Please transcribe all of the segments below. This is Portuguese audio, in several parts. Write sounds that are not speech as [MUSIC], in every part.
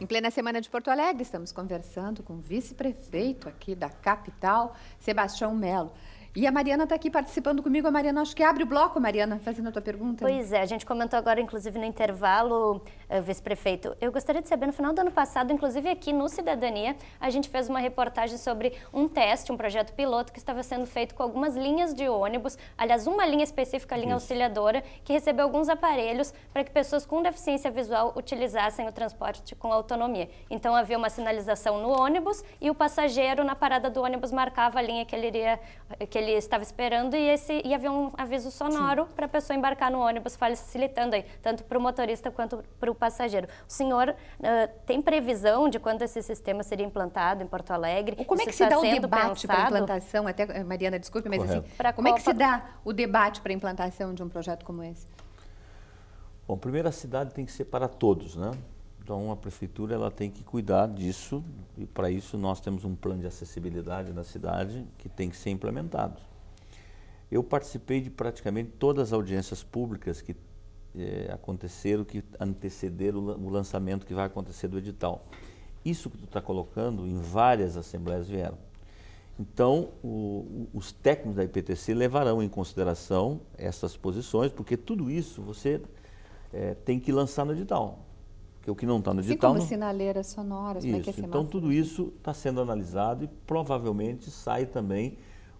Em plena semana de Porto Alegre, estamos conversando com o vice-prefeito aqui da capital, Sebastião Melo. E a Mariana está aqui participando comigo. A Mariana, acho que abre o bloco, Mariana, fazendo a tua pergunta. Pois é, a gente comentou agora, inclusive, no intervalo, eh, vice-prefeito. Eu gostaria de saber, no final do ano passado, inclusive aqui no Cidadania, a gente fez uma reportagem sobre um teste, um projeto piloto que estava sendo feito com algumas linhas de ônibus, aliás, uma linha específica, a linha Isso. auxiliadora, que recebeu alguns aparelhos para que pessoas com deficiência visual utilizassem o transporte com autonomia. Então, havia uma sinalização no ônibus e o passageiro, na parada do ônibus, marcava a linha que ele iria... Que ele ele estava esperando e, esse, e havia um aviso sonoro para a pessoa embarcar no ônibus, facilitando aí, tanto para o motorista quanto para o passageiro. O senhor uh, tem previsão de quando esse sistema seria implantado em Porto Alegre? Como é Isso é que se dá o debate para a implantação? Até, eh, Mariana, desculpe, mas assim, pra como é que se dá o debate para a implantação de um projeto como esse? Bom, primeiro a cidade tem que ser para todos, né? Então a prefeitura ela tem que cuidar disso e para isso nós temos um plano de acessibilidade na cidade que tem que ser implementado. Eu participei de praticamente todas as audiências públicas que eh, aconteceram, que antecederam o lançamento que vai acontecer do edital. Isso que tu está colocando em várias assembleias vieram. Então, o, os técnicos da IPTC levarão em consideração essas posições, porque tudo isso você é, tem que lançar no edital que é o que não está no assim edital. como sinaleiras sonoras, isso. como é que é Então, tudo isso está sendo analisado e provavelmente sai também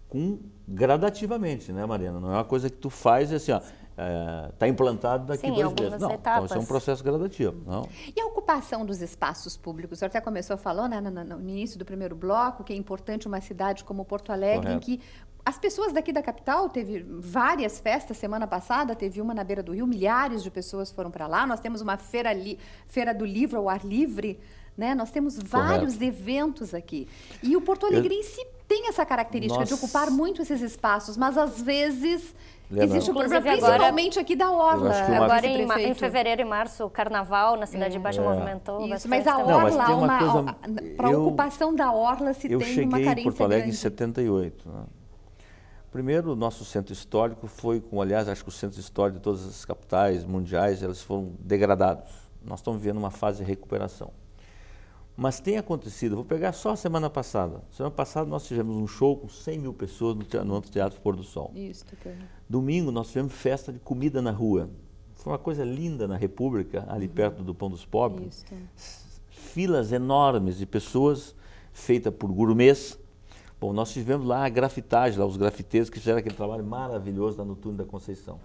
com gradativamente, né, Mariana? Não é uma coisa que tu faz assim, ó, está é, tá implantado daqui Sim, dois meses. Não, Então, isso é um processo gradativo. Não. E a ocupação dos espaços públicos? O senhor até começou falar né, no, no, início do primeiro bloco que é importante uma cidade como Porto Alegre, Correto. em que as pessoas daqui da capital, teve várias festas semana passada, teve uma na beira do rio, milhares de pessoas foram para lá. Nós temos uma feira, li, feira do livro ao ar livre. Né? Nós temos vários Correto. eventos aqui. E o Porto Alegre Eu tem essa característica Nossa. de ocupar muito esses espaços, mas às vezes Leandro. Existe o problema, principalmente aqui da Orla. Agora, em, em, fevereiro e março, o carnaval na Cidade é. de Baixa é. movimentou Isso, mas a Orla, para uma, coisa, a, eu, ocupação da Orla, se tem uma carência Eu cheguei em Porto Alegre grande. em 78. Né? Primeiro, o nosso centro histórico foi, com, aliás, acho que o centro histórico de todas as capitais mundiais, elas foram degradados. Nós estamos vivendo uma fase de recuperação. Mas tem acontecido, vou pegar só a semana passada. Semana passada nós tivemos um show com 100 mil pessoas no, teatro, do Pôr do Sol. Isso, que... Tá Domingo nós tivemos festa de comida na rua. Foi uma coisa linda na República, ali uhum. perto do Pão dos Pobres. Isso. Tá. Filas enormes de pessoas, feita por gourmets. Bom, nós tivemos lá a grafitagem, lá os grafiteiros que fizeram aquele trabalho maravilhoso lá no túnel da Conceição.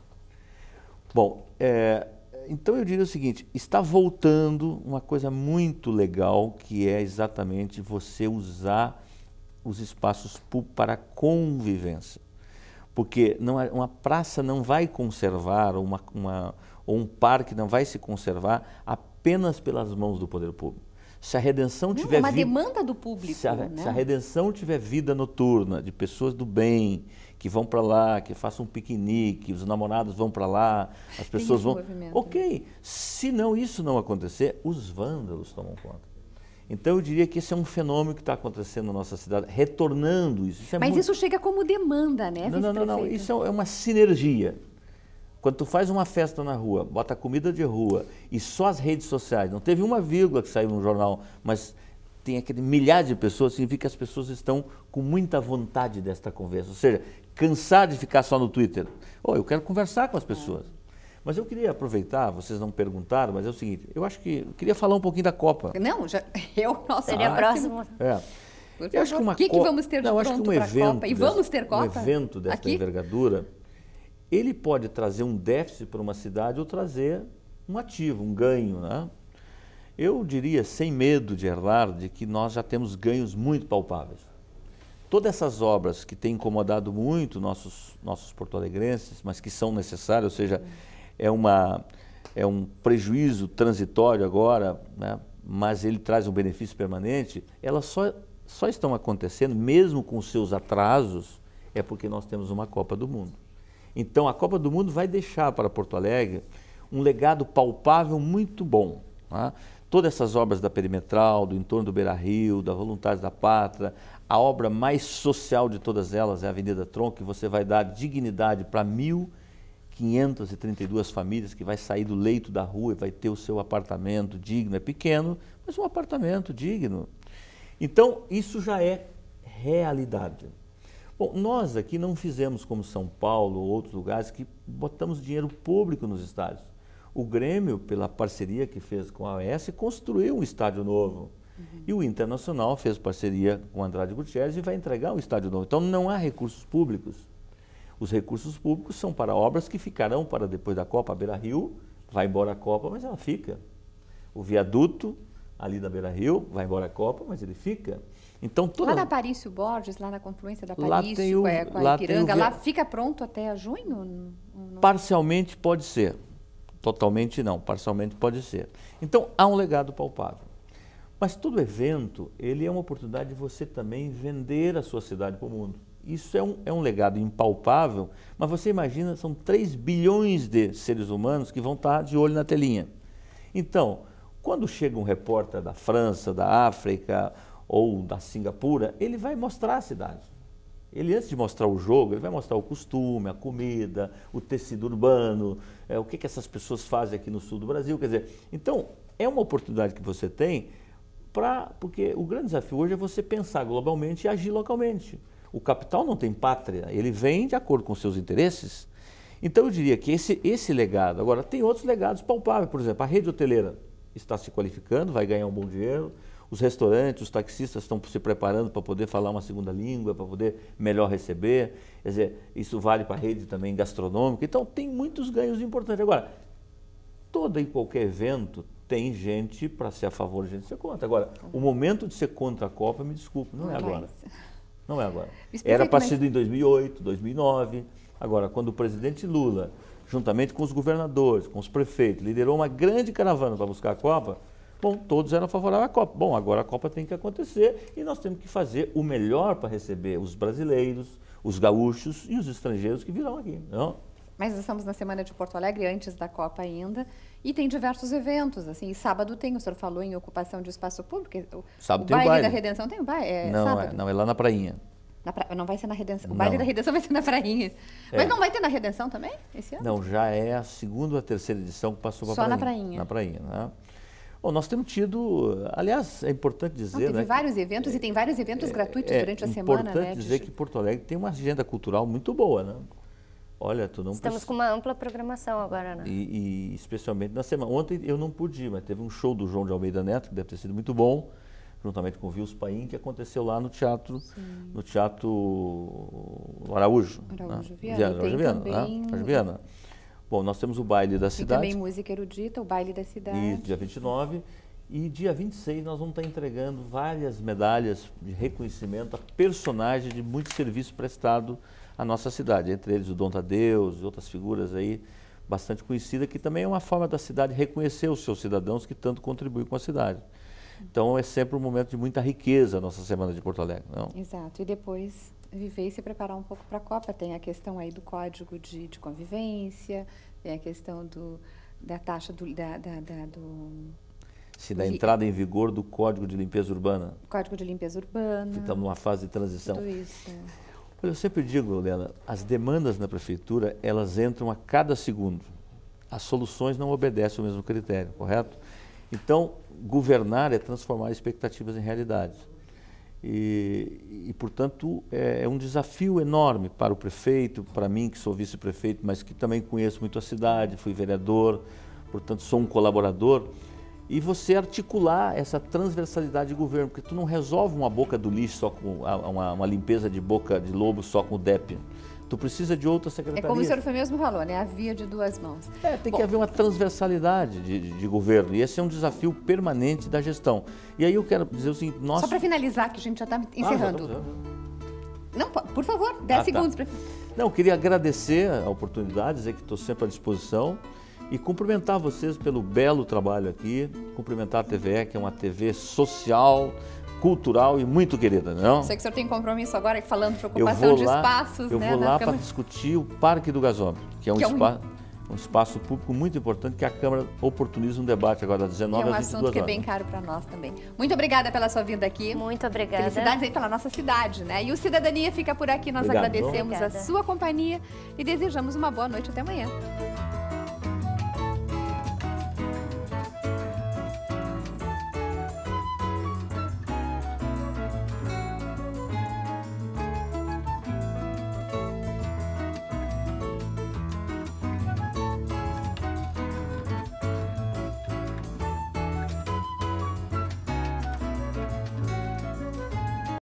Bom, é, então eu diria o seguinte: está voltando uma coisa muito legal que é exatamente você usar os espaços para convivência. Porque não, é, uma praça não vai conservar, uma, uma, ou um parque não vai se conservar apenas pelas mãos do poder público. Se a redenção tiver. É uma demanda do público. Se a, né? se a redenção tiver vida noturna, de pessoas do bem, que vão para lá, que façam um piquenique, os namorados vão para lá, as pessoas vão. Ok, se não isso não acontecer, os vândalos tomam conta. Então eu diria que esse é um fenômeno que está acontecendo na nossa cidade, retornando isso. isso é Mas muito... isso chega como demanda, né? Não, não, não, não, Isso é uma sinergia. Quando tu faz uma festa na rua, bota comida de rua e só as redes sociais, não teve uma vírgula que saiu no jornal, mas tem aquele milhar de pessoas, significa que as pessoas estão com muita vontade desta conversa. Ou seja, cansar de ficar só no Twitter. Oh, eu quero conversar com as é. pessoas. Mas eu queria aproveitar, vocês não perguntaram, mas é o seguinte, eu acho que eu queria falar um pouquinho da Copa. Não, já, [LAUGHS] eu, nossa, seria ah, a próxima. É. Eu acho que uma O que, que vamos ter de não, acho que um evento Copa? E vamos ter Copa? Um evento desta Aqui? envergadura ele pode trazer um déficit para uma cidade ou trazer um ativo, um ganho. Né? Eu diria, sem medo de errar, de que nós já temos ganhos muito palpáveis. Todas essas obras que têm incomodado muito nossos, nossos porto-alegrenses, mas que são necessárias, ou seja, é, uma, é um prejuízo transitório agora, né? mas ele traz um benefício permanente, elas só, só estão acontecendo, mesmo com seus atrasos, é porque nós temos uma Copa do Mundo. Então a Copa do Mundo vai deixar para Porto Alegre um legado palpável muito bom. Né? Todas essas obras da Perimetral, do entorno do Beira Rio, da Voluntários da Pátria, a obra mais social de todas elas é a Avenida Tronco, que você vai dar dignidade para 1.532 famílias que vai sair do leito da rua e vai ter o seu apartamento digno. É pequeno, mas um apartamento digno. Então, isso já é realidade. Bom, nós aqui não fizemos como São Paulo ou outros lugares que botamos dinheiro público nos estádios. O Grêmio, pela parceria que fez com a AES, construiu um estádio novo. Uhum. E o Internacional fez parceria com o Andrade Gutierrez e vai entregar um estádio novo. Então não há recursos públicos. Os recursos públicos são para obras que ficarão para depois da Copa. A Beira Rio vai embora a Copa, mas ela fica. O viaduto ali da Beira Rio, vai embora a Copa, mas ele fica. Então, toda... Lá na Parício Borges, lá na confluência da Parício o, com é, a, com a lá Ipiranga, lá fica pronto até junho? Parcialmente pode ser, totalmente não, parcialmente pode ser. Então, há um legado palpável. Mas todo evento, ele é uma oportunidade de você também vender a sua cidade para o mundo. Isso é um, é um legado impalpável, mas você imagina, são 3 bilhões de seres humanos que vão estar de olho na telinha. Então, quando chega um repórter da França, da África ou da Singapura, ele vai mostrar a cidade. Ele, antes de mostrar o jogo, ele vai mostrar o costume, a comida, o tecido urbano, é, o que, que essas pessoas fazem aqui no sul do Brasil. Quer dizer, então, é uma oportunidade que você tem para. Porque o grande desafio hoje é você pensar globalmente e agir localmente. O capital não tem pátria, ele vem de acordo com seus interesses. Então, eu diria que esse, esse legado. Agora, tem outros legados palpáveis, por exemplo, a rede hoteleira está se qualificando, vai ganhar um bom dinheiro. Os restaurantes, os taxistas estão se preparando para poder falar uma segunda língua, para poder melhor receber. Quer dizer, isso vale para a rede também gastronômica. Então, tem muitos ganhos importantes. Agora, todo e qualquer evento tem gente para ser a favor, gente ser contra. Agora, o momento de ser contra a Copa, me desculpe, não é agora. Não é agora. É Era para ser em 2008, 2009. Agora, quando o presidente Lula juntamente com os governadores, com os prefeitos, liderou uma grande caravana para buscar a Copa, bom, todos eram favoráveis à Copa. Bom, agora a Copa tem que acontecer e nós temos que fazer o melhor para receber os brasileiros, os gaúchos e os estrangeiros que virão aqui. Não? Mas estamos na semana de Porto Alegre, antes da Copa ainda, e tem diversos eventos, assim, e sábado tem, o senhor falou em ocupação de espaço público. Sábado o tem baile, o baile da Redenção tem o baile? É não, sábado. É, não, é lá na Prainha. Pra... Não vai ser na Redenção. O baile não. da Redenção [LAUGHS] vai ser na Prainha. É. Mas não vai ter na Redenção também esse ano? Não, já é a segunda ou a terceira edição que passou para Só prainha, na Prainha. Na Prainha, né? Bom, nós temos tido, aliás, é importante dizer... Não, teve né, vários eventos é, e tem vários eventos é, gratuitos é durante a semana, né? É importante dizer que Porto Alegre tem uma agenda cultural muito boa, né? Olha, tu não Estamos precisa... com uma ampla programação agora, né? E, e, especialmente na semana. Ontem eu não pude, mas teve um show do João de Almeida Neto, que deve ter sido muito bom juntamente com o Vils Paim, que aconteceu lá no Teatro, no teatro Araújo. Né? Araújo né? Viana. Araújo Viana, também... né? Araújo Viana. Bom, nós temos o baile da cidade. E também música erudita, o baile da cidade. Isso, dia 29. E dia 26 nós vamos estar entregando várias medalhas de reconhecimento a personagens de muito serviço prestado à nossa cidade, entre eles o Dom Tadeus e outras figuras aí bastante conhecidas, que também é uma forma da cidade reconhecer os seus cidadãos que tanto contribuem com a cidade. Então é sempre um momento de muita riqueza a nossa semana de Porto Alegre, não? Exato. E depois viver e se preparar um pouco para a Copa. Tem a questão aí do código de, de convivência, tem a questão do, da taxa do, da, da, da do se da entrada em vigor do Código de Limpeza Urbana. Código de Limpeza Urbana. Estamos numa fase de transição. Tudo isso. É. Olha, eu sempre digo, Helena, as demandas na prefeitura, elas entram a cada segundo. As soluções não obedecem ao mesmo critério, correto? Então, governar é transformar expectativas em realidades. E, e portanto, é, é, um desafio enorme para o prefeito, para mim, que sou vice-prefeito, mas que também conheço muito a cidade, fui vereador, portanto, sou um colaborador. E você articular essa transversalidade de governo, porque tu não resolve uma boca do lixo só com uma, uma limpeza de boca de lobo só com o DEP tu precisa de outra secretaria. É como o senhor foi mesmo falou, né? Havia de duas mãos. É, tem Bom. que haver uma transversalidade de, de, de, governo. E esse é um desafio permanente da gestão. E aí eu quero dizer o seguinte, nós... Só para finalizar, que a gente já está encerrando. Ah, já tá Não, por favor, 10 ah, tá. segundos. Tá. Pra... Não, eu queria agradecer a oportunidade, dizer que estou sempre à disposição e cumprimentar vocês pelo belo trabalho aqui, cumprimentar a TVE, que é uma TV social, cultural e muito querida, é não? Sei que o senhor tem compromisso agora falando de ocupação de lá, espaços, eu né? Eu vou lá para discutir o Parque do Gasômetro, que é um, que é um... espaço um espaço público muito importante que a Câmara oportuniza um debate agora das 19 às 22 horas. É um assunto que é bem caro para nós também. Muito obrigada pela sua vinda aqui. Muito obrigada. Felicidades aí pela nossa cidade, né? E o Cidadania fica por aqui. Nós Obrigado. agradecemos obrigada. a sua companhia e desejamos uma boa noite. Até amanhã.